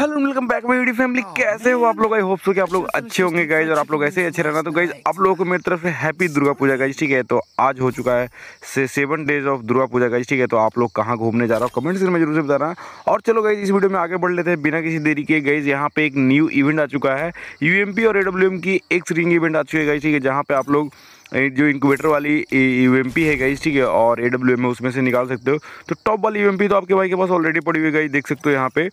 hello welcome back my video family कैसे हो आप लोग आई होप सो कि आप लोग अच्छे होंगे गाइज और आप लोग ऐसे ही अच्छे रहना तो गाइज आप लोगों को मेरी तरफ से हैप्पी दुर्गा पूजा गाइज ठीक है तो आज हो चुका है से seven days of Durga Puja guys ठीक है तो आप लोग कहाँ घूमने जा रहा हो कमेंट्स में जरूर से बता रहा और चलो गाइज इस वीडियो में आगे बढ़ लेते हैं बिना किसी देरी के गाइज यहाँ पे एक न्यू इवेंट आ चुका है यू और ए की एक स्ट्रिंग इवेंट आ चुकी है गाइज ठीक है जहाँ पे आप लोग जो इंक्यूबेटर वाली यू एम पी है गई ठीक है और ए डब्ल्यू एम है उसमें से निकाल सकते हो तो टॉप वाली यू एम पी तो आपके भाई के पास ऑलरेडी पड़ी हुई गई देख सकते हो यहाँ पे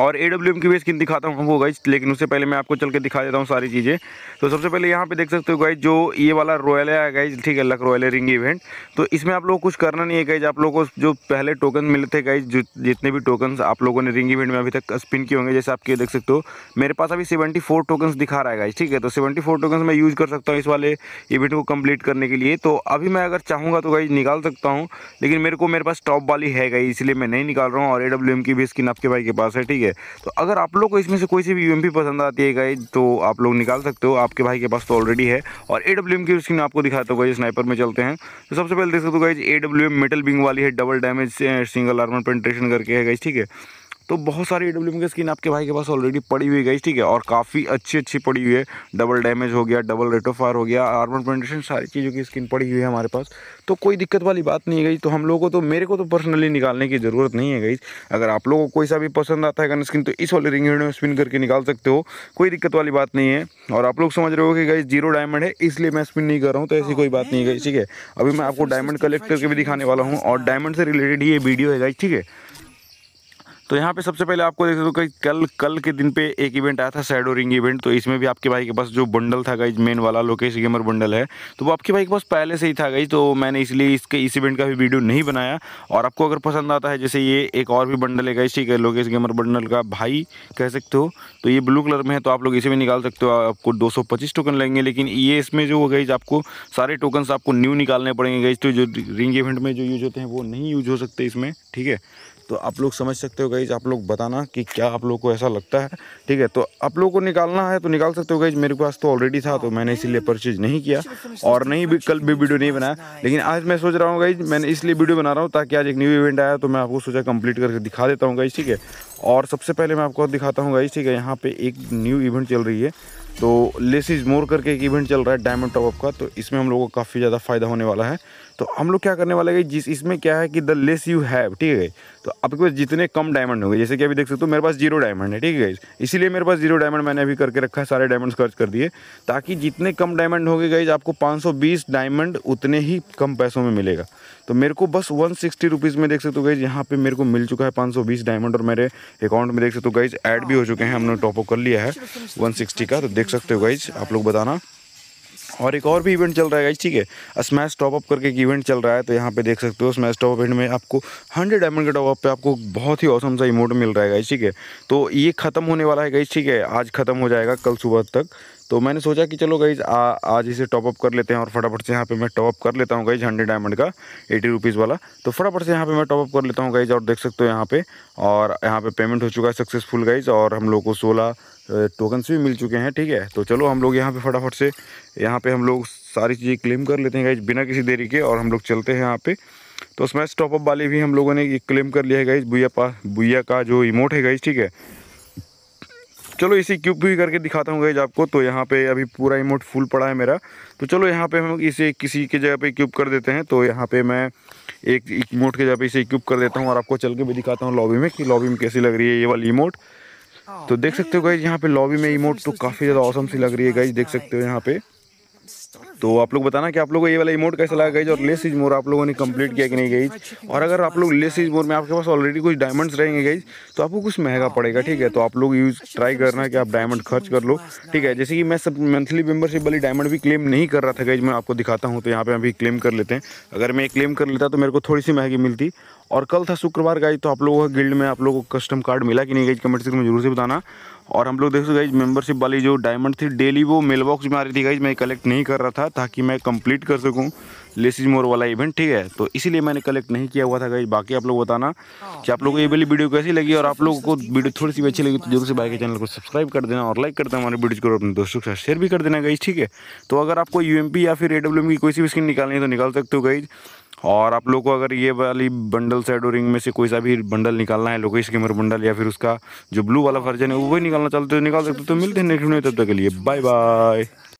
और ए डब्ल्यू एम की भी स्किन दिखाता हूँ वो गाइज लेकिन उससे पहले मैं आपको चल के दिखा देता हूँ सारी चीज़ें तो सबसे पहले यहाँ पे देख सकते हो गाइज जो ये वाला रॉयल है गाइज ठीक है लक रॉयल रिंग इवेंट तो इसमें आप लोग कुछ करना नहीं है गाइज आप लोगों को जो पहले टोकन मिले थे गाइज जो जितने भी टोकन आप लोगों ने रिंग इवेंट में अभी तक स्पिन किए होंगे जैसे आप ये देख सकते हो मेरे पास अभी सेवेंटी फोर टोकन्स दिखा रहा है गाइज ठीक है तो सेवेंटी फोर मैं यूज़ कर सकता हूँ इस वाले इवेंट को कम्प्लीट करने के लिए तो अभी मैं अगर चाहूँगा तो गाइज निकाल सकता हूँ लेकिन मेरे को मेरे पास टॉप वाली है गाई इसलिए मैं नहीं निकाल रहा हूँ और ए की भी स्किन आपके भाई के पास है ठीक है ठीक है तो अगर आप लोग को इसमें से कोई सी भी यू पसंद आती है गाइड तो आप लोग निकाल सकते हो आपके भाई के पास तो ऑलरेडी है और ए डब्ल्यू एम की स्क्रीन आपको दिखाता होगा स्नाइपर में चलते हैं तो सबसे पहले देख सकते हो guys A W M metal बिंग वाली है double damage single armour penetration करके है गाइज ठीक है तो बहुत सारी ई की स्किन आपके भाई के पास ऑलरेडी पड़ी हुई गई ठीक है और काफ़ी अच्छी अच्छी पड़ी हुई है डबल डैमेज हो गया डबल रेट ऑफ फायर हो गया आर्मर पेंटेशन सारी चीज़ों की स्किन पड़ी हुई है हमारे पास तो कोई दिक्कत वाली बात नहीं है गई तो हम लोगों को तो मेरे को तो पर्सनली निकालने की ज़रूरत नहीं है गई अगर आप लोगों को कोई सा भी पसंद आता है गन स्किन तो इस वाले रिंग में स्पिन करके निकाल सकते हो कोई दिक्कत वाली बात नहीं है और आप लोग समझ रहे हो कि गई जीरो डायमंड है इसलिए मैं स्पिन नहीं कर रहा हूँ तो ऐसी कोई बात नहीं गई ठीक है अभी मैं आपको डायमंड कलेक्ट करके भी दिखाने वाला हूँ और डायमंड से रिलेटेड ही ये वीडियो है गई ठीक है तो यहाँ पे सबसे पहले आपको देख सकते हो कल कल के दिन पे एक इवेंट आया था सैडो रिंग इवेंट तो इसमें भी आपके भाई के पास जो बंडल था गाइज मेन वाला लोकेश गेमर बंडल है तो वो आपके भाई के पास पहले से ही था गाइज तो मैंने इसलिए इसके इस इवेंट का भी वीडियो नहीं बनाया और आपको अगर पसंद आता है जैसे ये एक और भी बंडल है गाइज ठीक है लोकेश गेमर बंडल का भाई कह सकते हो तो ये ब्लू कलर में है तो आप लोग इसे भी निकाल सकते हो आपको दो टोकन लेंगे लेकिन ये इसमें जो गाइज आपको सारे टोकन्स आपको न्यू निकालने पड़ेंगे गाइज तो जो रिंग इवेंट में जो यूज होते हैं वो नहीं यूज हो सकते इसमें ठीक है तो आप लोग समझ सकते हो गई आप लोग बताना कि क्या आप लोग को ऐसा लगता है ठीक है तो आप लोग को निकालना है तो निकाल सकते हो गई मेरे पास तो ऑलरेडी था तो मैंने इसीलिए परचेज नहीं किया और नहीं भी कल भी वीडियो नहीं बनाया लेकिन आज मैं सोच रहा हूँ गई मैंने इसलिए वीडियो बना रहा हूँ ताकि आज एक न्यू इवेंट आया तो मैं आपको सोचा कंप्लीट करके दिखा देता हूँ गई ठीक है और सबसे पहले मैं आपको दिखाता हूँ गई ठीक है यहाँ पर एक न्यू इवेंट चल रही है तो लेस इज मोर करके एक इवेंट चल रहा है डायमंड टॉपअप का तो इसमें हम लोगों को काफ़ी ज़्यादा फ़ायदा होने वाला है तो हम लोग क्या करने वाले हैं जिस इसमें क्या है कि द लेस यू हैव ठीक है तो आपके पास जितने कम डायमंड होंगे जैसे कि अभी देख सकते हो मेरे पास जीरो डायमंड है ठीक है इसीलिए मेरे पास जीरो डायमंड मैंने अभी करके रखा है सारे डायमंड खर्च कर दिए ताकि जितने कम डायमंड होंगे गाइज आपको पाँच डायमंड उतने ही कम पैसों में मिलेगा तो मेरे को बस वन सिक्सटी रुपीज़ में देख सकते हो गई यहाँ पे मेरे को मिल चुका है पाँच सौ बीस डायमंड और मेरे अकाउंट में देख सकते हो गाइज ऐड भी हो चुके हैं हमने टॉपअप कर लिया है वन सिक्सटी का तो देख सकते हो गाइज आप लोग बताना और एक और भी इवेंट चल रहा है गाइज ठीक है स्मैश टॉपअप करके एक इवेंट चल रहा है तो यहाँ पे देख सकते हो स्मैश टॉप इवेंट में आपको हंड्रेड डायमंड के टॉपअप पे आपको बहुत ही औसम सा इमोट मिल रहा है गाइज ठीक है तो ये ख़त्म होने वाला है गाइज ठीक है आज ख़त्म हो जाएगा कल सुबह तक तो मैंने सोचा कि चलो गई आज इसे टॉपअप कर लेते हैं और फटाफट से यहाँ पे मैं टॉपअप कर लेता हूँ गई हंड्रेड डायमंड का एटी रुपीज़ वाला तो फटाफट से यहाँ पे मैं टॉपअप कर लेता हूँ गई और देख सकते हो यहाँ पे और यहाँ पे पेमेंट हो चुका है सक्सेसफुल गाइज और हम लोग को सोलह टोकन्स भी मिल चुके हैं ठीक है तो चलो हम लोग यहाँ पे फटाफट से यहाँ पर हम लोग सारी चीज़ें क्लेम कर लेते हैं गाइज बिना किसी देरी के और हम लोग चलते हैं यहाँ पर तो स्मैश टॉपअप वाले भी हम लोगों ने क्लेम कर लिया है गाइज बुया पा बुया का जो इमोट है गाइज ठीक है चलो इसी क्यूब भी करके दिखाता हूँ गैज आपको तो यहाँ पे अभी पूरा इमोट फुल पड़ा है मेरा तो चलो यहाँ पे हम इसे किसी के जगह पे क्यूब कर देते हैं तो यहाँ पे मैं एक इमोट के जगह पे इसे क्यूब कर देता हूँ और आपको चल के भी दिखाता हूँ लॉबी में कि लॉबी में कैसी लग रही है ये वाली इमोट तो देख सकते हो गैज यहाँ पे लॉबी में इमोट तो काफ़ी ज़्यादा औसम सी लग रही है गई देख सकते हो यहाँ पे तो आप लोग बताना कि आप लोगों को ये वाला इमोट कैसा लगा गई और लेस इज मोर आप लोगों ने कंप्लीट किया कि नहीं गई और अगर आप लोग लेस इज मोर में आपके पास ऑलरेडी कुछ डायमंड्स रहेंगे गई तो आपको कुछ महंगा पड़ेगा ठीक है तो आप लोग यूज ट्राई करना कि आप डायमंड खर्च कर लो ठीक है जैसे कि मैं सब मंथली मेम्बरशिप वाली डायमंड भी क्लेम नहीं कर रहा था गई मैं आपको दिखाता हूँ तो यहाँ पर अभी क्लेम कर लेते हैं अगर मैं क्लेम कर लेता तो मेरे को थोड़ी सी महंगी मिलती और कल था शुक्रवार गई तो आप लोगों का गिल्ड में आप लोगों को कस्टम कार्ड मिला कि नहीं गई कमेंट से में जरूर से बताना और हम लोग देख सकते मेंबरशिप वाली जो डायमंड थी डेली वो मेल बॉक्स में आ रही थी गाइज मैं कलेक्ट नहीं कर रहा था ताकि मैं कंप्लीट कर सकूँ लेसिज मोर वाला इवेंट ठीक है तो इसीलिए मैंने कलेक्ट नहीं किया हुआ था गाइज बाकी आप लोग बताना कि आप लोगों को ये वाली वीडियो कैसी लगी और आप लोगों को वीडियो थोड़ी सी अच्छी लगी तो जरूर से भाई के चैनल को सब्सक्राइब कर देना और लाइक कर देना हमारे वीडियो को अपने दोस्तों के साथ शेयर भी कर देना गाइज ठीक है तो अगर आपको यू या फिर ए की कोई सी भी स्किन निकालनी है तो निकाल सकते हो गाइज और आप लोग को अगर ये वाली बंडल और रिंग में से कोई सा भी बंडल निकालना है लोकेश गेमर बंडल या फिर उसका जो ब्लू वाला वर्जन है वो भी निकालना चाहते हो निकाल सकते हो तो मिलते हैं नेक्स्ट वीडियो तब तक के लिए बाय बाय